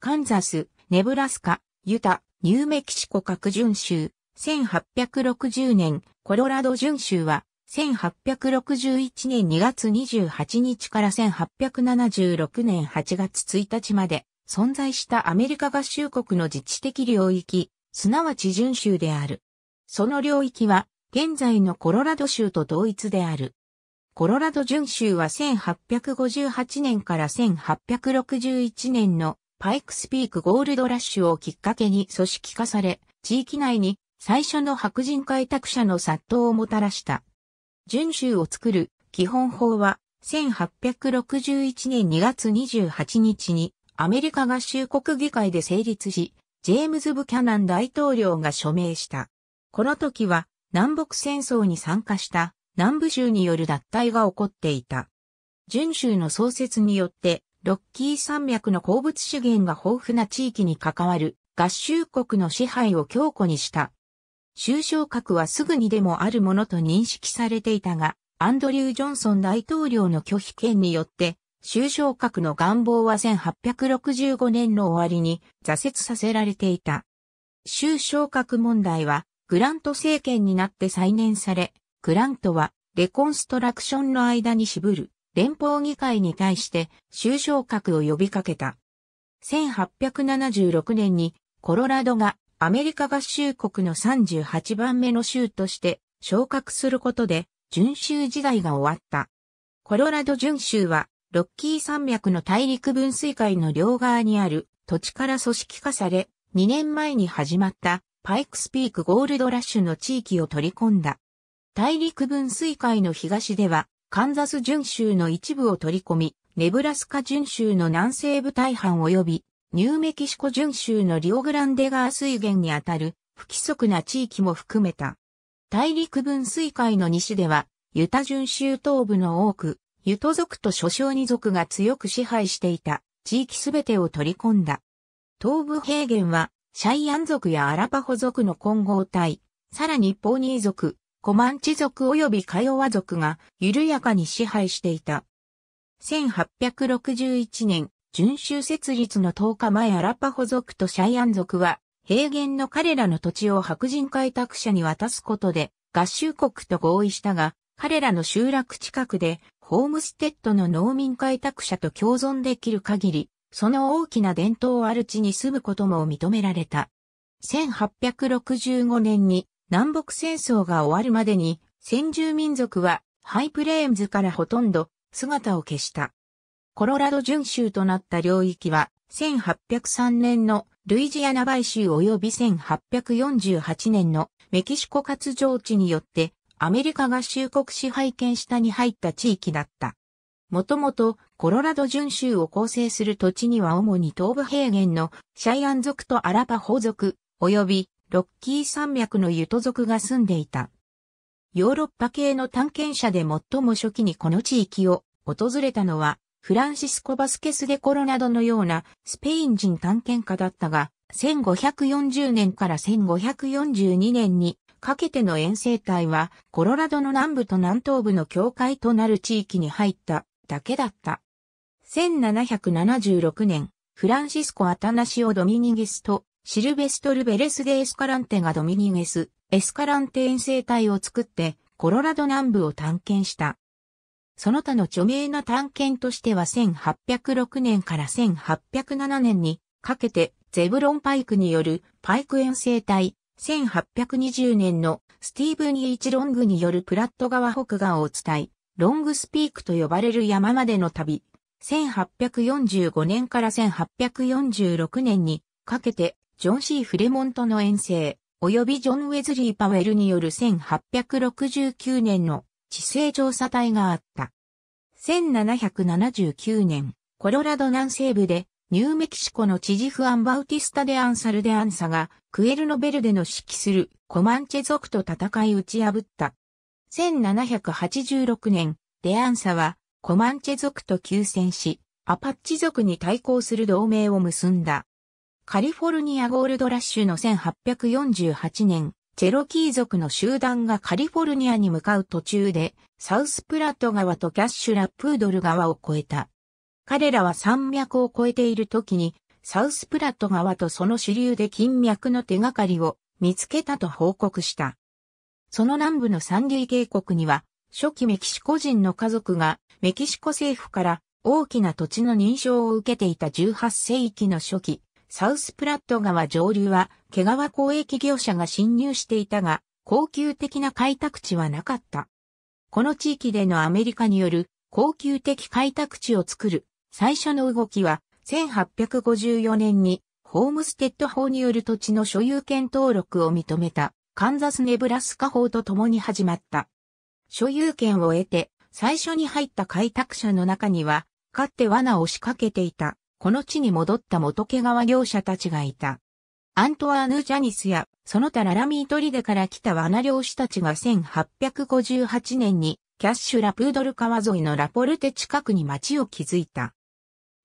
カンザス、ネブラスカ、ユタ、ニューメキシコ各巡州、1860年、コロラド巡州は、1861年2月28日から1876年8月1日まで、存在したアメリカ合衆国の自治的領域、すなわち巡州である。その領域は、現在のコロラド州と同一である。コロラド巡州は1858年から1861年のパイクスピークゴールドラッシュをきっかけに組織化され、地域内に最初の白人開拓者の殺到をもたらした。準州を作る基本法は1861年2月28日にアメリカ合衆国議会で成立し、ジェームズ・ブキャナン大統領が署名した。この時は南北戦争に参加した南部州による脱退が起こっていた。準州の創設によってロッキー山脈の鉱物資源が豊富な地域に関わる合衆国の支配を強固にした。収昇格はすぐにでもあるものと認識されていたが、アンドリュー・ジョンソン大統領の拒否権によって、収昇格の願望は1865年の終わりに挫折させられていた。収昇格問題は、グラント政権になって再燃され、グラントはレコンストラクションの間に渋る連邦議会に対して州昇格を呼びかけた。1876年にコロラドがアメリカ合衆国の38番目の州として昇格することで準州時代が終わった。コロラド準州はロッキー山脈の大陸分水海の両側にある土地から組織化され、2年前に始まったパイクスピークゴールドラッシュの地域を取り込んだ。大陸分水海の東ではカンザス準州の一部を取り込み、ネブラスカ準州の南西部大半及び、ニューメキシコ準州のリオグランデ川水源にあたる不規則な地域も含めた。大陸分水海の西では、ユタ準州東部の多く、ユト族と諸小二族が強く支配していた地域すべてを取り込んだ。東部平原は、シャイアン族やアラパホ族の混合体、さらにポーニー族、コマンチ族及びカヨワ族が緩やかに支配していた。1861年、準州設立の10日前アラパホ族とシャイアン族は、平原の彼らの土地を白人開拓者に渡すことで、合衆国と合意したが、彼らの集落近くで、ホームステッドの農民開拓者と共存できる限り、その大きな伝統ある地に住むことも認められた。1865年に南北戦争が終わるまでに先住民族はハイプレーンズからほとんど姿を消した。コロラド準州となった領域は1803年のルイジアナバイ州及び1848年のメキシコ活動地によってアメリカ合衆国支配権下に入った地域だった。もともとコロラド準州を構成する土地には主に東部平原のシャイアン族とアラパホ族及びロッキー山脈のユト族が住んでいた。ヨーロッパ系の探検者で最も初期にこの地域を訪れたのは、フランシスコ・バスケス・デ・コロナドのようなスペイン人探検家だったが、1540年から1542年にかけての遠征隊は、コロラドの南部と南東部の境界となる地域に入っただけだった。1776年、フランシスコ・アタナシオ・ドミニゲスとシルベストル・ベレスデ・エスカランテがドミニゲス、エスカランテ遠征隊を作って、コロラド南部を探検した。その他の著名な探検としては1806年から1807年にかけてゼブロン・パイクによるパイク遠征隊、1820年のスティーブン・イーチ・ロングによるプラット川北岸を伝え、ロングスピークと呼ばれる山までの旅、1845年から1846年にかけてジョン・シー・フレモントの遠征、及びジョン・ウェズリー・パウェルによる1869年の地政調査隊があった。1779年、コロラド南西部で、ニューメキシコの知事フアン・バウティスタ・デ・アンサル・デ・アンサが、クエルノベルデの指揮するコマンチェ族と戦い打ち破った。1786年、デ・アンサは、コマンチェ族と休戦し、アパッチ族に対抗する同盟を結んだ。カリフォルニアゴールドラッシュの1848年、チェロキー族の集団がカリフォルニアに向かう途中で、サウスプラット川とキャッシュラ・プードル川を越えた。彼らは山脈を越えている時に、サウスプラット川とその支流で金脈の手がかりを見つけたと報告した。その南部のサンディ渓谷には、初期メキシコ人の家族がメキシコ政府から大きな土地の認証を受けていた18世紀の初期、サウスプラット川上流は、毛川交易業者が侵入していたが、高級的な開拓地はなかった。この地域でのアメリカによる高級的開拓地を作る最初の動きは、1854年にホームステッド法による土地の所有権登録を認めたカンザス・ネブラスカ法と共に始まった。所有権を得て最初に入った開拓者の中には、かって罠を仕掛けていたこの地に戻った元毛川業者たちがいた。アントワーヌ・ジャニスや、その他ララミートリデから来た罠漁師たちが1858年に、キャッシュ・ラプードル川沿いのラポルテ近くに町を築いた。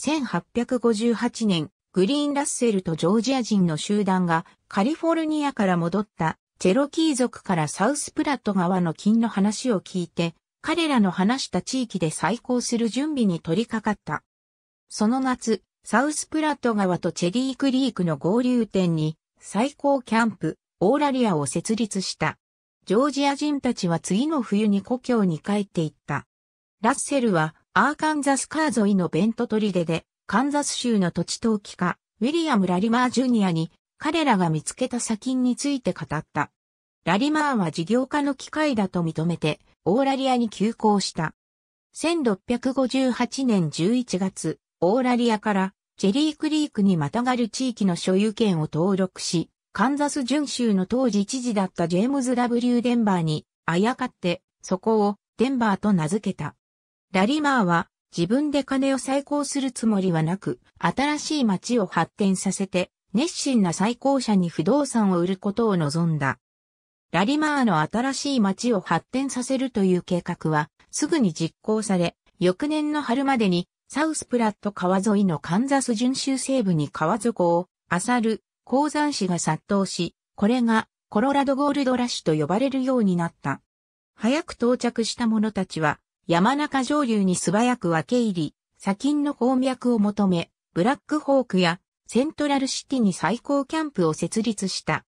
1858年、グリーン・ラッセルとジョージア人の集団がカリフォルニアから戻ったチェロキー族からサウスプラット川の金の話を聞いて、彼らの話した地域で再興する準備に取り掛かった。その夏、サウスプラット川とチェリークリークの合流点に最高キャンプ、オーラリアを設立した。ジョージア人たちは次の冬に故郷に帰っていった。ラッセルはアーカンザスカー沿いのベントトリデでカンザス州の土地投機家、ウィリアム・ラリマー・ジュニアに彼らが見つけた砂金について語った。ラリマーは事業家の機会だと認めて、オーラリアに急行した。1658年11月、オーラリアからチェリークリークにまたがる地域の所有権を登録し、カンザス準州の当時知事だったジェームズ・ W・ デンバーにあやかって、そこをデンバーと名付けた。ラリマーは自分で金を再興するつもりはなく、新しい街を発展させて、熱心な再興者に不動産を売ることを望んだ。ラリマーの新しい街を発展させるという計画は、すぐに実行され、翌年の春までにサウスプラット川沿いのカンザス準州西部に川底を、あさる、鉱山市が殺到し、これがコロラドゴールドラッシュと呼ばれるようになった。早く到着した者たちは、山中上流に素早く分け入り、砂金の鉱脈を求め、ブラックホークやセントラルシティに最高キャンプを設立した。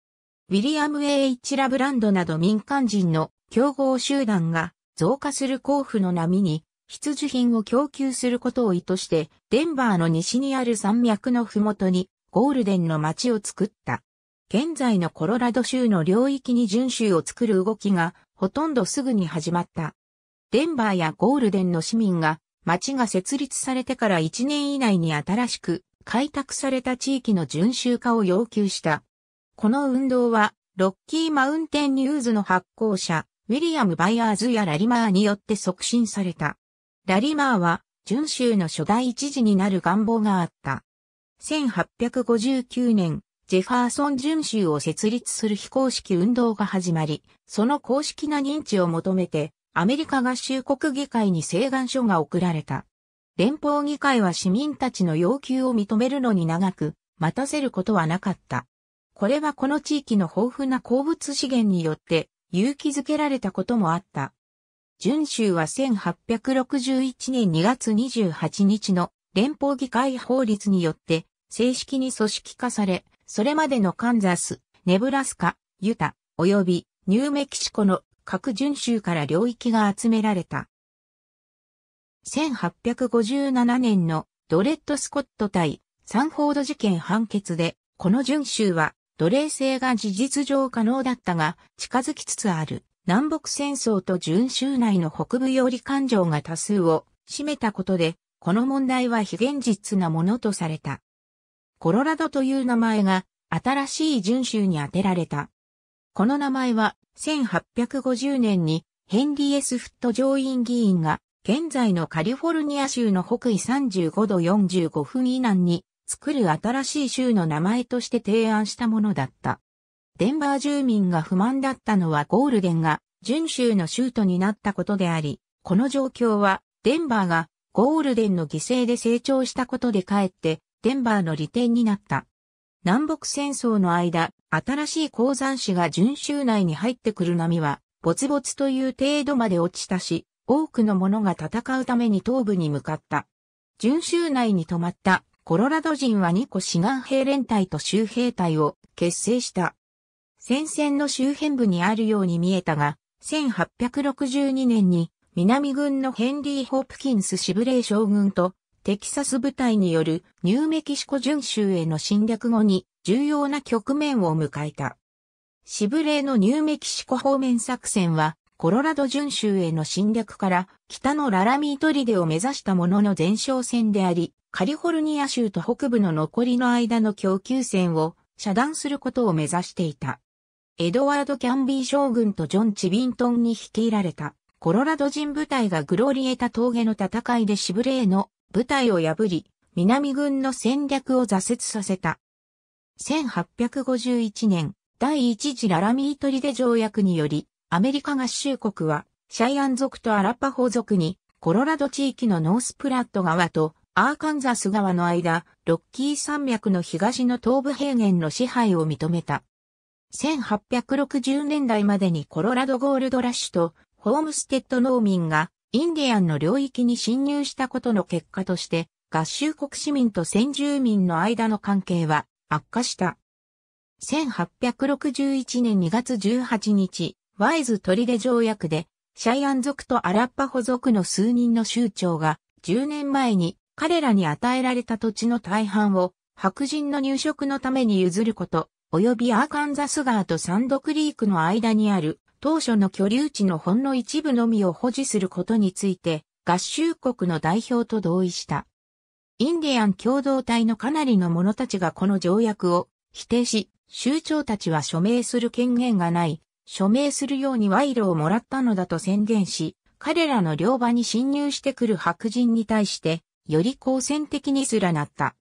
ウィリアム・ A.H. ラブランドなど民間人の競合集団が増加する交付の波に必需品を供給することを意図して、デンバーの西にある山脈のふもとにゴールデンの街を作った。現在のコロラド州の領域に準州を作る動きがほとんどすぐに始まった。デンバーやゴールデンの市民が町が設立されてから1年以内に新しく開拓された地域の準州化を要求した。この運動はロッキーマウンテンニューズの発行者、ウィリアム・バイアーズやラリマーによって促進された。ラリマーは、準州の初代一時になる願望があった。1859年、ジェファーソン準州を設立する非公式運動が始まり、その公式な認知を求めて、アメリカ合衆国議会に請願書が送られた。連邦議会は市民たちの要求を認めるのに長く、待たせることはなかった。これはこの地域の豊富な鉱物資源によって勇気づけられたこともあった。準州は1861年2月28日の連邦議会法律によって正式に組織化され、それまでのカンザス、ネブラスカ、ユタ、及びニューメキシコの各準州から領域が集められた。1857年のドレッド・スコット対サンフォード事件判決で、この準州は奴隷制が事実上可能だったが近づきつつある。南北戦争と準州内の北部より感情が多数を占めたことで、この問題は非現実なものとされた。コロラドという名前が新しい準州に当てられた。この名前は1850年にヘンリー・エス・フット上院議員が現在のカリフォルニア州の北緯35度45分以南に作る新しい州の名前として提案したものだった。デンバー住民が不満だったのはゴールデンが準州の州都になったことであり、この状況はデンバーがゴールデンの犠牲で成長したことでかえってデンバーの利点になった。南北戦争の間、新しい鉱山市が準州内に入ってくる波は、没没という程度まで落ちたし、多くの者が戦うために東部に向かった。準州内に泊まったコロラド人は2個志願兵連隊と州兵隊を結成した。戦線の周辺部にあるように見えたが、1862年に南軍のヘンリー・ホープキンス・シブレー将軍とテキサス部隊によるニューメキシコ巡州への侵略後に重要な局面を迎えた。シブレーのニューメキシコ方面作戦はコロラド巡州への侵略から北のララミートリデを目指したものの前哨戦であり、カリフォルニア州と北部の残りの間の供給線を遮断することを目指していた。エドワード・キャンビー将軍とジョン・チビントンに率いられた、コロラド人部隊がグローリエタ峠の戦いでシブレーの部隊を破り、南軍の戦略を挫折させた。1851年、第一次ララミートリデ条約により、アメリカ合衆国は、シャイアン族とアラッパホ族に、コロラド地域のノースプラット川とアーカンザス川の間、ロッキー山脈の東の東部平原の支配を認めた。1860年代までにコロラドゴールドラッシュとホームステッド農民がインディアンの領域に侵入したことの結果として、合衆国市民と先住民の間の関係は悪化した。1861年2月18日、ワイズ取出条約で、シャイアン族とアラッパホ族の数人の州長が、10年前に彼らに与えられた土地の大半を白人の入植のために譲ること、及びアーカンザス川とサンドクリークの間にある当初の居留地のほんの一部のみを保持することについて合衆国の代表と同意した。インディアン共同体のかなりの者たちがこの条約を否定し、州長たちは署名する権限がない、署名するように賄賂をもらったのだと宣言し、彼らの両場に侵入してくる白人に対して、より好戦的にすらなった。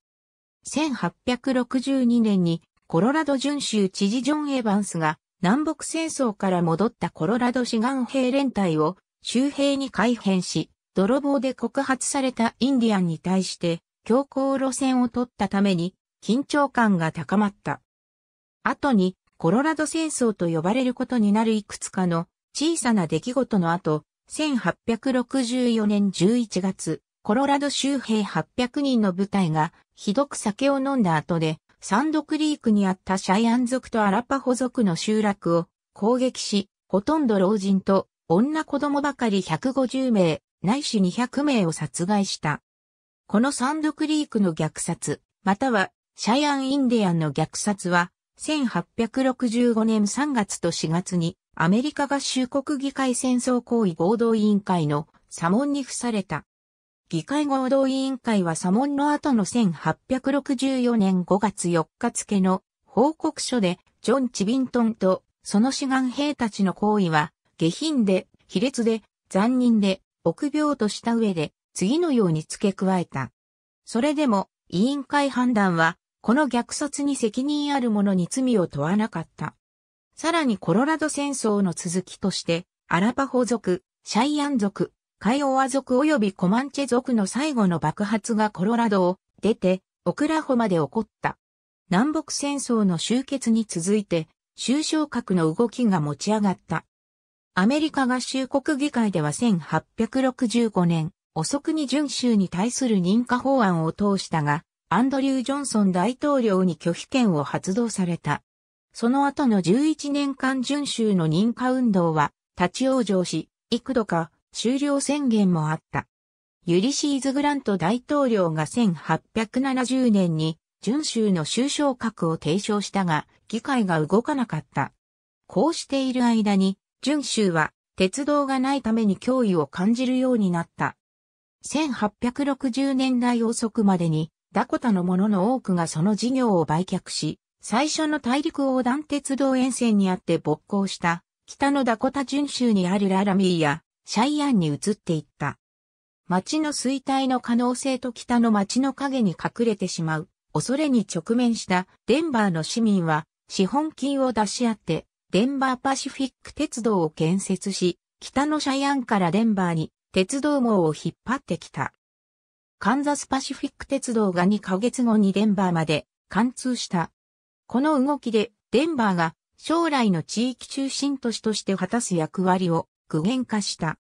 1862年にコロラド巡州知事ジョン・エヴァンスが南北戦争から戻ったコロラド志願兵連隊を周兵に改編し、泥棒で告発されたインディアンに対して強硬路線を取ったために緊張感が高まった。後にコロラド戦争と呼ばれることになるいくつかの小さな出来事の後、1864年11月、コロラド周兵800人の部隊がひどく酒を飲んだ後でサンドクリークにあったシャイアン族とアラパホ族の集落を攻撃し、ほとんど老人と女子供ばかり150名、ないし200名を殺害した。このサンドクリークの虐殺、またはシャイアン・インディアンの虐殺は、1865年3月と4月にアメリカ合衆国議会戦争行為合同委員会の査問に付された。議会合同委員会は左門の後の1864年5月4日付の報告書で、ジョン・チビントンとその志願兵たちの行為は、下品で、卑劣で、残忍で、臆病とした上で、次のように付け加えた。それでも、委員会判断は、この虐殺に責任ある者に罪を問わなかった。さらにコロラド戦争の続きとして、アラパホ族、シャイアン族、カイオワ族及びコマンチェ族の最後の爆発がコロラドを出て、オクラホまで起こった。南北戦争の終結に続いて、収昇核の動きが持ち上がった。アメリカ合衆国議会では1865年、遅くに準州に対する認可法案を通したが、アンドリュー・ジョンソン大統領に拒否権を発動された。その後の11年間準州の認可運動は立ち往生し、幾度か終了宣言もあった。ユリシーズ・グラント大統領が1870年に準州の州昇格を提唱したが、議会が動かなかった。こうしている間に、準州は鉄道がないために脅威を感じるようになった。1860年代遅くまでに、ダコタの者の多くがその事業を売却し、最初の大陸横断鉄道沿線にあって勃興した、北のダコタ準州にあるララミーや、シャイアンに移っていった。町の衰退の可能性と北の町の影に隠れてしまう恐れに直面したデンバーの市民は資本金を出し合ってデンバーパシフィック鉄道を建設し北のシャイアンからデンバーに鉄道網を引っ張ってきた。カンザスパシフィック鉄道が2ヶ月後にデンバーまで貫通した。この動きでデンバーが将来の地域中心都市として果たす役割を具現化した。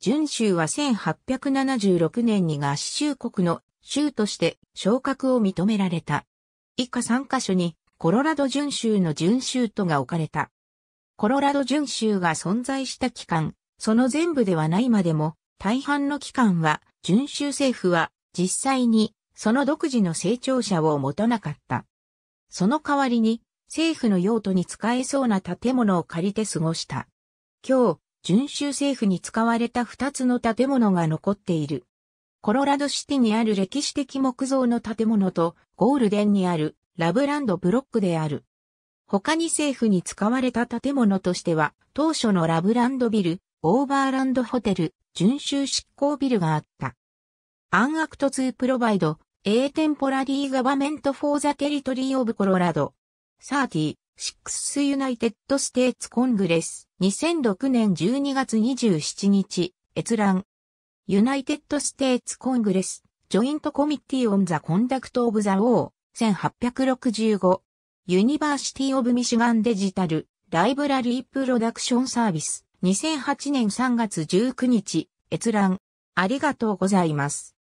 順州は1876年に合衆国の州として昇格を認められた。以下3カ所にコロラド順州の順州都が置かれた。コロラド順州が存在した期間、その全部ではないまでも、大半の期間は、順州政府は実際にその独自の成長者を持たなかった。その代わりに、政府の用途に使えそうな建物を借りて過ごした。今日、準州政府に使われた2つの建物が残っている。コロラドシティにある歴史的木造の建物とゴールデンにあるラブランドブロックである。他に政府に使われた建物としては、当初のラブランドビル、オーバーランドホテル、準州執行ビルがあった。アンアクト2プロバイド、A ーテン・ポラディ r y g o v e r n m e n リ for the t e r 30シックスユナイテッドステーツコングレス、2006年12月27日、閲覧。ユナイテッドステーツコングレス、ジョイントコミッティオンザコンダクトオブザオー、1865。ユニバーシティオブミシガンデジタル、ライブラリープロダクションサービス、2008年3月19日、閲覧。ありがとうございます。